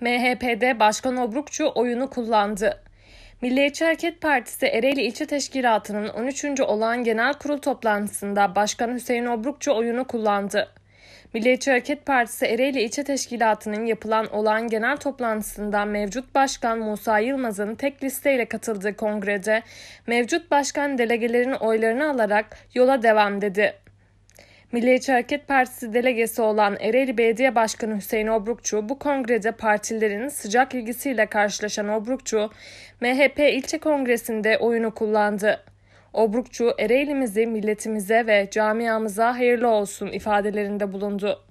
MHP'de Başkan Obrukçu oyunu kullandı. Milliyetçi Hareket Partisi Ereğli İlçe Teşkilatı'nın 13. olağan genel kurul toplantısında Başkan Hüseyin Obrukçu oyunu kullandı. Milliyetçi Hareket Partisi Ereğli İlçe Teşkilatı'nın yapılan olağan genel toplantısında mevcut başkan Musa Yılmaz'ın tek listeyle katıldığı kongrede mevcut başkan delegelerin oylarını alarak yola devam dedi. Milliyetçi Hareket Partisi delegesi olan Ereğli Belediye Başkanı Hüseyin Obrukçu bu kongrede partilerin sıcak ilgisiyle karşılaşan Obrukçu, MHP ilçe kongresinde oyunu kullandı. Obrukçu, Ereğli'mizi milletimize ve camiamıza hayırlı olsun ifadelerinde bulundu.